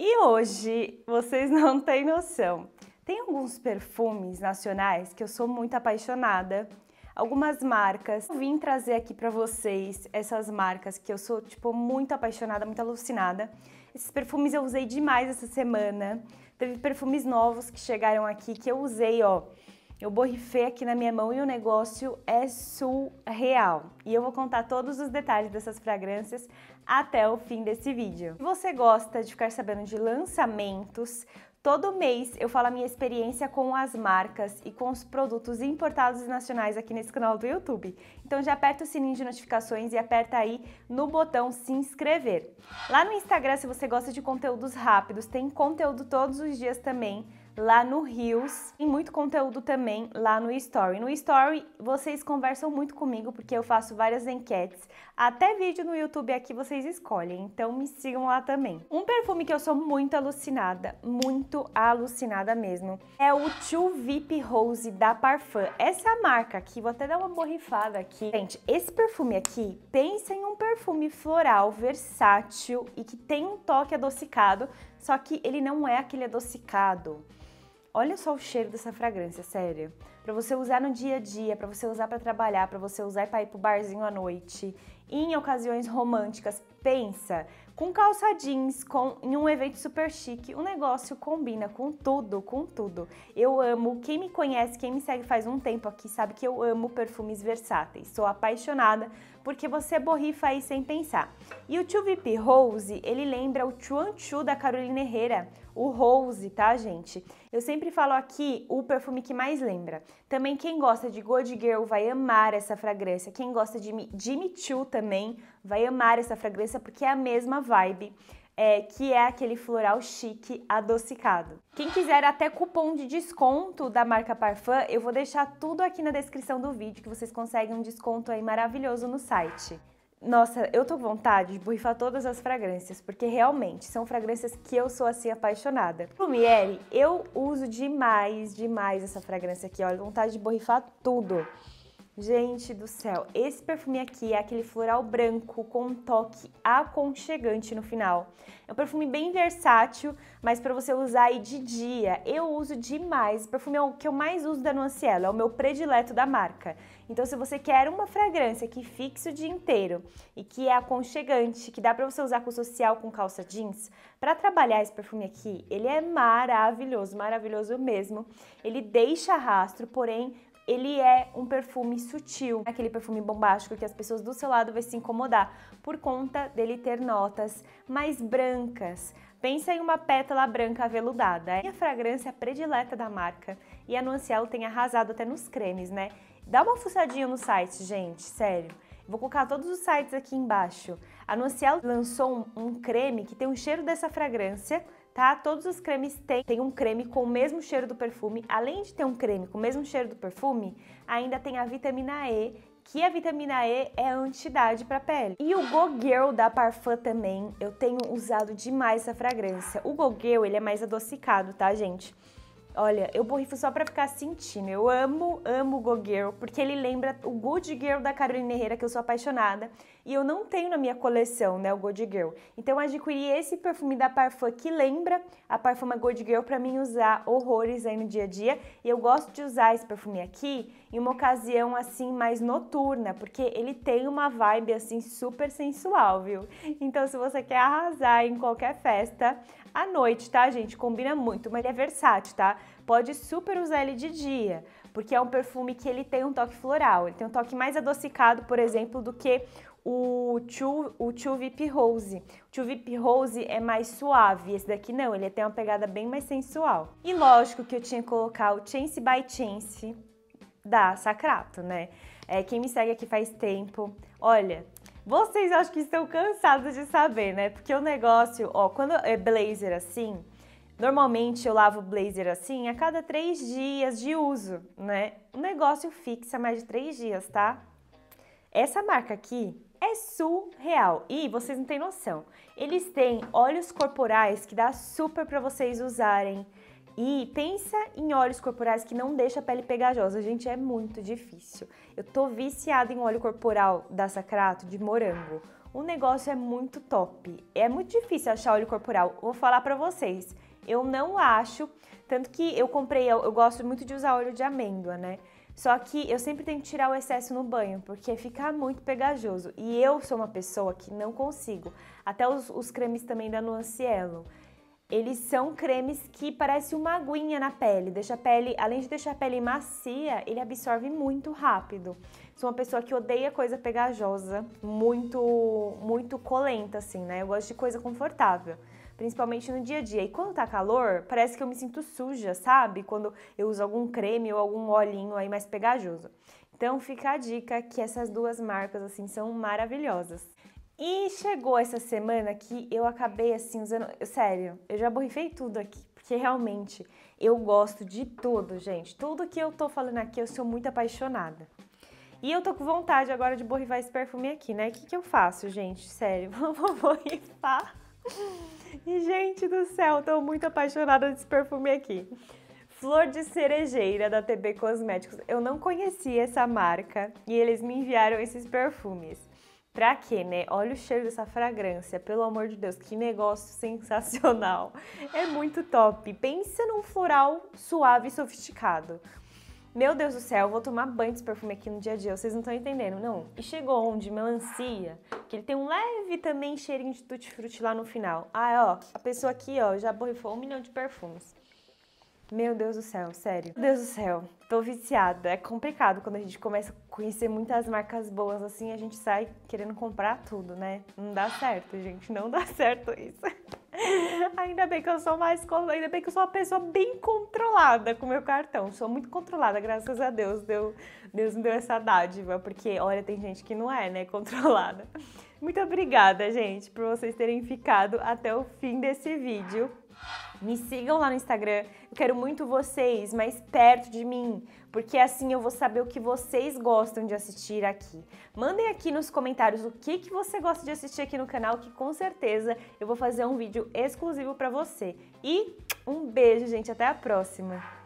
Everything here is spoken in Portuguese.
E hoje, vocês não têm noção, tem alguns perfumes nacionais que eu sou muito apaixonada, algumas marcas. Eu vim trazer aqui para vocês essas marcas que eu sou, tipo, muito apaixonada, muito alucinada. Esses perfumes eu usei demais essa semana. Teve perfumes novos que chegaram aqui que eu usei, ó, eu borrifei aqui na minha mão e o negócio é surreal. E eu vou contar todos os detalhes dessas fragrâncias até o fim desse vídeo. Se você gosta de ficar sabendo de lançamentos, Todo mês eu falo a minha experiência com as marcas e com os produtos importados e nacionais aqui nesse canal do YouTube. Então já aperta o sininho de notificações e aperta aí no botão se inscrever. Lá no Instagram, se você gosta de conteúdos rápidos, tem conteúdo todos os dias também lá no Rios. Tem muito conteúdo também lá no Story. No Story vocês conversam muito comigo porque eu faço várias enquetes. Até vídeo no YouTube aqui é vocês escolhem, então me sigam lá também. Um perfume que eu sou muito alucinada, muito alucinada mesmo, é o Too Vip Rose da Parfum. Essa marca aqui, vou até dar uma borrifada aqui. Gente, esse perfume aqui, pensa em um perfume floral, versátil e que tem um toque adocicado, só que ele não é aquele adocicado Olha só o cheiro dessa fragrância, sério. Para você usar no dia a dia, para você usar para trabalhar, para você usar para ir pro barzinho à noite, em ocasiões românticas, pensa, com calça jeans, com em um evento super chique, o negócio combina com tudo, com tudo. Eu amo, quem me conhece, quem me segue faz um tempo aqui, sabe que eu amo perfumes versáteis. Sou apaixonada porque você borrifa aí sem pensar. E o Vip Rose, ele lembra o Chuan Chu da Carolina Herrera, o Rose, tá, gente? Eu sempre falo aqui o perfume que mais lembra. Também quem gosta de Good Girl vai amar essa fragrância. Quem gosta de Jimmy Choo também vai amar essa fragrância porque é a mesma vibe. É, que é aquele floral chique adocicado. Quem quiser até cupom de desconto da marca Parfum, eu vou deixar tudo aqui na descrição do vídeo que vocês conseguem um desconto aí maravilhoso no site. Nossa, eu tô com vontade de borrifar todas as fragrâncias, porque realmente são fragrâncias que eu sou assim apaixonada. Lumiere, eu uso demais, demais essa fragrância aqui, olha, vontade de borrifar tudo. Gente do céu, esse perfume aqui é aquele floral branco com um toque aconchegante no final. É um perfume bem versátil, mas para você usar aí de dia. Eu uso demais, o perfume é o que eu mais uso da Nuancielo, é o meu predileto da marca. Então se você quer uma fragrância que fixe o dia inteiro e que é aconchegante, que dá para você usar com social, com calça jeans, para trabalhar esse perfume aqui, ele é maravilhoso, maravilhoso mesmo. Ele deixa rastro, porém ele é um perfume sutil, aquele perfume bombástico que as pessoas do seu lado vão se incomodar por conta dele ter notas mais brancas. Pensa em uma pétala branca aveludada. É a fragrância predileta da marca e a Nuancielo tem arrasado até nos cremes, né? Dá uma fuçadinha no site, gente, sério. Vou colocar todos os sites aqui embaixo. A Nuanciel lançou um, um, creme que tem um cheiro dessa fragrância, tá? Todos os cremes têm. Tem um creme com o mesmo cheiro do perfume. Além de ter um creme com o mesmo cheiro do perfume, ainda tem a vitamina E, que a vitamina E é a idade para pele. E o Go Girl da Parfum também, eu tenho usado demais essa fragrância. O Go Girl, ele é mais adocicado, tá, gente? Olha, eu borrifo só pra ficar sentindo. Eu amo, amo Go Girl, porque ele lembra o Good Girl da Carolina Herrera, que eu sou apaixonada. E eu não tenho na minha coleção, né, o Good Girl. Então eu adquiri esse perfume da Parfum que lembra a Parfuma Good Girl pra mim usar horrores aí no dia a dia. E eu gosto de usar esse perfume aqui em uma ocasião assim mais noturna, porque ele tem uma vibe assim super sensual, viu? Então se você quer arrasar em qualquer festa, à noite, tá, gente? Combina muito, mas ele é versátil, tá? Pode super usar ele de dia, porque é um perfume que ele tem um toque floral, ele tem um toque mais adocicado, por exemplo, do que o Chu, o Chu Vip Rose. O Chu Vip Rose é mais suave, esse daqui não, ele tem uma pegada bem mais sensual. E lógico que eu tinha que colocar o Chance by Chance, da Sacrato, né? É, quem me segue aqui faz tempo, olha, vocês acho que estão cansados de saber, né? Porque o negócio, ó, quando é blazer assim, normalmente eu lavo blazer assim a cada três dias de uso, né? O negócio fixa mais de três dias, tá? Essa marca aqui é surreal e vocês não têm noção. Eles têm óleos corporais que dá super para vocês usarem e pensa em óleos corporais que não deixa a pele pegajosa. Gente, é muito difícil. Eu tô viciada em óleo corporal da Sacrato de morango. O negócio é muito top. É muito difícil achar óleo corporal. Vou falar para vocês. Eu não acho, tanto que eu comprei, eu, eu gosto muito de usar óleo de amêndoa, né? Só que eu sempre tenho que tirar o excesso no banho, porque fica muito pegajoso. E eu sou uma pessoa que não consigo. Até os, os cremes também da Nuancielo. Eles são cremes que parece uma aguinha na pele, deixa a pele, além de deixar a pele macia, ele absorve muito rápido. Sou uma pessoa que odeia coisa pegajosa, muito muito colenta assim, né? Eu gosto de coisa confortável, principalmente no dia a dia. E quando tá calor, parece que eu me sinto suja, sabe? Quando eu uso algum creme ou algum olhinho aí mais pegajoso. Então fica a dica que essas duas marcas assim são maravilhosas. E chegou essa semana que eu acabei assim usando. Sério, eu já borrifei tudo aqui, porque realmente eu gosto de tudo, gente. Tudo que eu tô falando aqui eu sou muito apaixonada. E eu tô com vontade agora de borrifar esse perfume aqui, né? O que, que eu faço, gente? Sério, vou borrifar. E, gente do céu, tô muito apaixonada desse perfume aqui. Flor de Cerejeira da TB Cosméticos. Eu não conhecia essa marca e eles me enviaram esses perfumes. Pra quê, né? Olha o cheiro dessa fragrância, pelo amor de Deus, que negócio sensacional. É muito top. Pensa num floral suave e sofisticado. Meu Deus do céu, eu vou tomar banho desse perfume aqui no dia a dia, vocês não estão entendendo, não. E chegou onde? Melancia, que ele tem um leve também cheirinho de tutti-frutti lá no final. Ah, ó, a pessoa aqui, ó, já borrifou um milhão de perfumes. Meu Deus do céu, sério. Meu Deus do céu, tô viciada. É complicado quando a gente começa conhecer muitas marcas boas assim, a gente sai querendo comprar tudo, né? Não dá certo, gente, não dá certo isso. Ainda bem que eu sou mais, ainda bem que eu sou uma pessoa bem controlada com meu cartão. Sou muito controlada, graças a Deus. Deu, Deus me deu essa dádiva, porque olha, tem gente que não é, né, controlada. Muito obrigada, gente, por vocês terem ficado até o fim desse vídeo. Me sigam lá no Instagram. Eu quero muito vocês mais perto de mim, porque assim eu vou saber o que vocês gostam de assistir aqui. Mandem aqui nos comentários o que, que você gosta de assistir aqui no canal, que com certeza eu vou fazer um vídeo exclusivo para você. E um beijo, gente. Até a próxima.